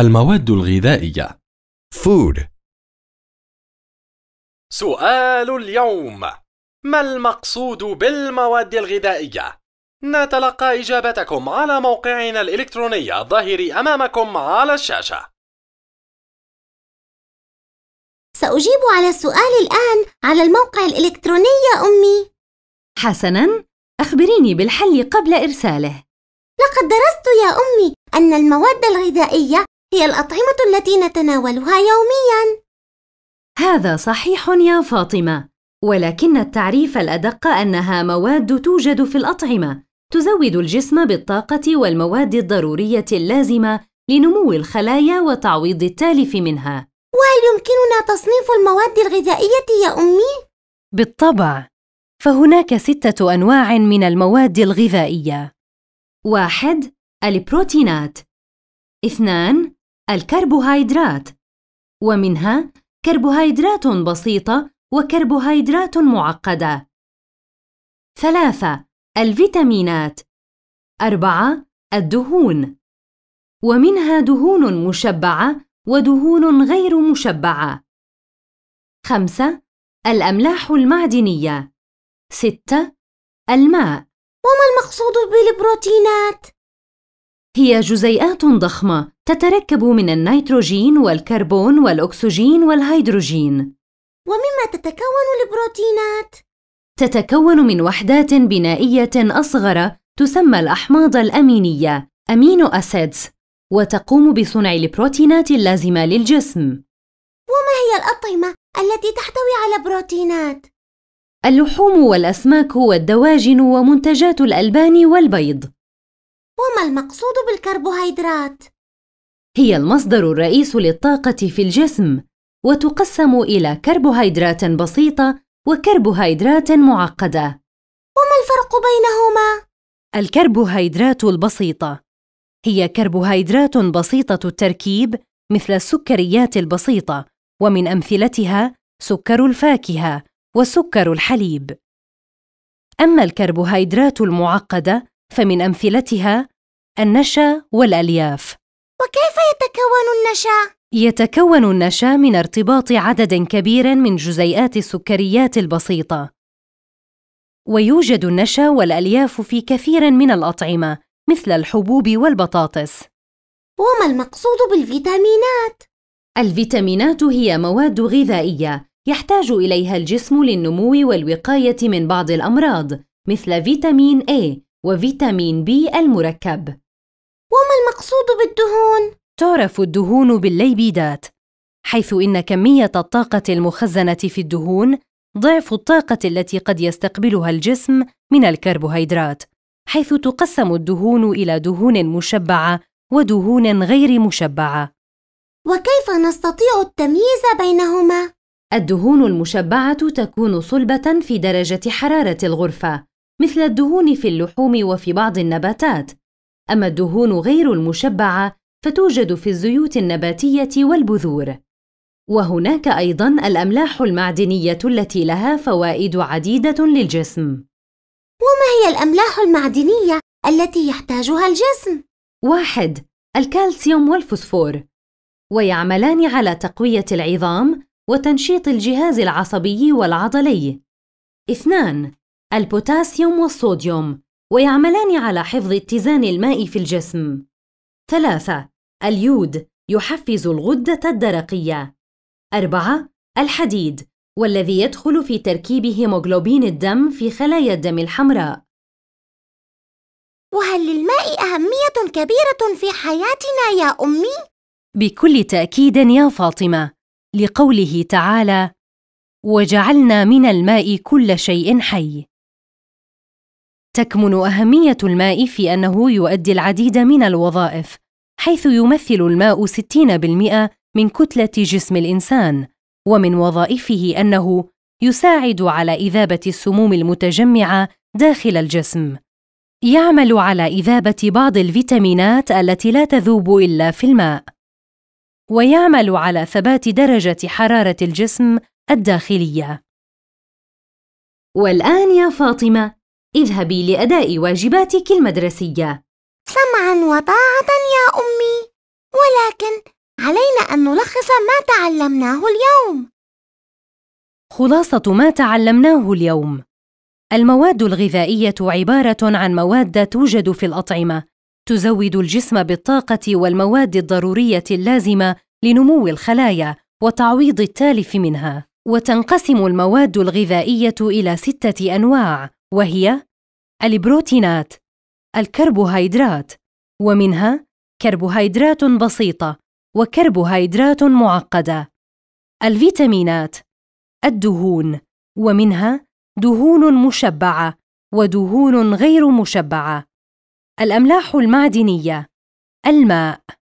المواد الغذائية Food سؤال اليوم ما المقصود بالمواد الغذائية؟ نتلقى إجابتكم على موقعنا الإلكتروني الظاهر أمامكم على الشاشة سأجيب على السؤال الآن على الموقع الإلكتروني يا أمي حسناً أخبريني بالحل قبل إرساله لقد درست يا أمي أن المواد الغذائية هي الأطعمة التي نتناولها يومياً. هذا صحيح يا فاطمة، ولكن التعريف الأدق أنها مواد توجد في الأطعمة، تزود الجسم بالطاقة والمواد الضرورية اللازمة لنمو الخلايا وتعويض التالف منها. وهل يمكننا تصنيف المواد الغذائية يا أمي؟ بالطبع، فهناك ستة أنواع من المواد الغذائية. واحد البروتينات اثنان الكربوهيدرات ومنها كربوهيدرات بسيطة وكربوهيدرات معقدة. ثلاثة الفيتامينات. أربعة الدهون. ومنها دهون مشبعة ودهون غير مشبعة. خمسة الأملاح المعدنية. ستة الماء. وما المقصود بالبروتينات؟ هي جزيئات ضخمة تتركب من النيتروجين والكربون والأكسجين والهيدروجين ومما تتكون البروتينات؟ تتكون من وحدات بنائية أصغر تسمى الأحماض الأمينية أمينو أسيدز وتقوم بصنع البروتينات اللازمة للجسم وما هي الأطعمة التي تحتوي على بروتينات؟ اللحوم والأسماك والدواجن ومنتجات الألبان والبيض وما المقصود بالكربوهيدرات؟ هي المصدر الرئيس للطاقة في الجسم، وتقسم إلى كربوهيدرات بسيطة وكربوهيدرات معقدة. وما الفرق بينهما؟ الكربوهيدرات البسيطة هي كربوهيدرات بسيطة التركيب مثل السكريات البسيطة، ومن أمثلتها سكر الفاكهة وسكر الحليب. أما الكربوهيدرات المعقدة فمن أمثلتها النشا والألياف. كيف يتكون النشا؟ يتكون النشا من ارتباط عدد كبير من جزيئات السكريات البسيطة ويوجد النشا والألياف في كثير من الأطعمة مثل الحبوب والبطاطس وما المقصود بالفيتامينات؟ الفيتامينات هي مواد غذائية يحتاج إليها الجسم للنمو والوقاية من بعض الأمراض مثل فيتامين A وفيتامين B المركب وما المقصود بالدهون؟ تعرف الدهون بالليبيدات حيث إن كمية الطاقة المخزنة في الدهون ضعف الطاقة التي قد يستقبلها الجسم من الكربوهيدرات، حيث تقسم الدهون إلى دهون مشبعة ودهون غير مشبعة. وكيف نستطيع التمييز بينهما؟ الدهون المشبعة تكون صلبة في درجة حرارة الغرفة، مثل الدهون في اللحوم وفي بعض النباتات. أما الدهون غير المشبعة فتوجد في الزيوت النباتية والبذور. وهناك أيضًا الأملاح المعدنية التي لها فوائد عديدة للجسم. وما هي الأملاح المعدنية التي يحتاجها الجسم؟ واحد الكالسيوم والفوسفور ويعملان على تقوية العظام وتنشيط الجهاز العصبي والعضلي. اثنان البوتاسيوم والصوديوم ويعملان على حفظ اتزان الماء في الجسم. ثلاثة اليود يحفز الغدة الدرقية. 4. الحديد والذي يدخل في تركيب هيموغلوبين الدم في خلايا الدم الحمراء. وهل للماء أهمية كبيرة في حياتنا يا أمي؟ بكل تأكيد يا فاطمة، لقوله تعالى: "وجعلنا من الماء كل شيء حي". تكمن أهمية الماء في أنه يؤدي العديد من الوظائف، حيث يمثل الماء 60% من كتلة جسم الإنسان، ومن وظائفه أنه يساعد على إذابة السموم المتجمعة داخل الجسم. يعمل على إذابة بعض الفيتامينات التي لا تذوب إلا في الماء. ويعمل على ثبات درجة حرارة الجسم الداخلية. والآن يا فاطمة، اذهبي لأداء واجباتك المدرسية. سمعا وطاعة يا أمي ولكن علينا أن نلخص ما تعلمناه اليوم خلاصة ما تعلمناه اليوم المواد الغذائية عبارة عن مواد توجد في الأطعمة تزود الجسم بالطاقة والمواد الضرورية اللازمة لنمو الخلايا وتعويض التالف منها وتنقسم المواد الغذائية إلى ستة أنواع وهي البروتينات الكربوهيدرات ومنها كربوهيدرات بسيطة وكربوهيدرات معقدة الفيتامينات الدهون ومنها دهون مشبعة ودهون غير مشبعة الأملاح المعدنية الماء